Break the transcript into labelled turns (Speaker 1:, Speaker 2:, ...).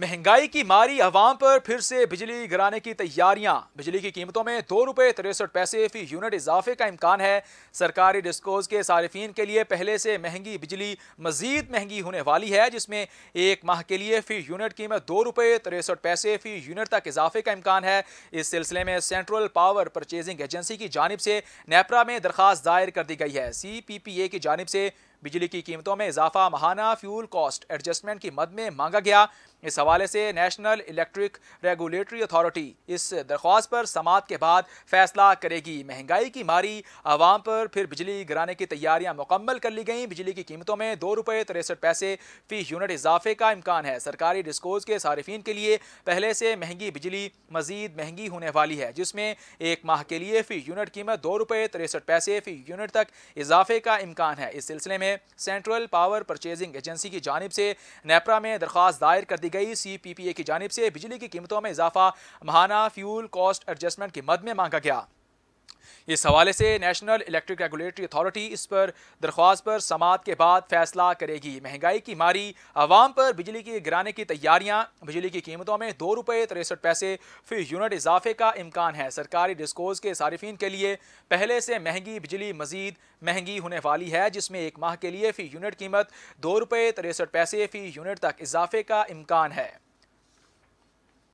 Speaker 1: महंगाई की मारी आवाम पर फिर से बिजली गिराने की तैयारियां बिजली की कीमतों में दो रुपये तिरसठ पैसे फी यूनिट इजाफे का इम्कान है सरकारी डिस्कोज के सार्फिन के लिए पहले से महंगी बिजली मजीद महंगी होने वाली है जिसमें एक माह के लिए फी यूनिट कीमत दो रुपये तिरसठ पैसे फी यूनिट तक इजाफे का इम्कान है इस सिलसिले में सेंट्रल पावर परचेजिंग एजेंसी की जानब से नेपरा में दरख्वास्त दायर कर दी गई है सी पी पी ए की जानब से बिजली की कीमतों में इजाफा महाना फ्यूल कॉस्ट एडजस्टमेंट की मद में मांगा गया इस हवाले से नेशनल इलेक्ट्रिक रेगुलेटरी अथॉरिटी इस दरख्वास्त पर समात के बाद फैसला करेगी महंगाई की मारी आवाम पर फिर बिजली गिराने की तैयारियां मुकम्मल कर ली गई बिजली की कीमतों में दो रुपये तिरसठ पैसे फी यूनिट इजाफे का इम्कान है सरकारी डिस्कोज के सार्फिन के लिए पहले से महंगी बिजली मजीद महंगी होने वाली है जिसमें एक माह के लिए फी यूनिट कीमत दो रुपये तिरसठ पैसे फी यूनिट तक इजाफे का इम्कान है इस सिलसिले में में सेंट्रल पावर परचेजिंग एजेंसी की जानब से नेपरा में दरख्वास्त दायर कर दी गई सी पी पी ए की जानब से बिजली की कीमतों में इजाफा महाना फ्यूल कॉस्ट एडजस्टमेंट की मद में मांगा गया इस हवाले से नेशनल इलेक्ट्रिक रेगुलेटरी अथॉरिटी इस पर दरख्वास्त पर समात के बाद फैसला करेगी महंगाई की मारी आवाम पर बिजली की गिराने की तैयारियां बिजली की कीमतों में दो रुपये तिरसठ पैसे फी यूनिट इजाफे का इम्कान है सरकारी डिस्कोज के सार्फिन के लिए पहले से महंगी बिजली मजीद महंगी होने वाली है जिसमें एक माह के लिए फी यूनिट कीमत दो रुपये तिरसठ पैसे फी यूनिट तक इजाफे का इम्कान है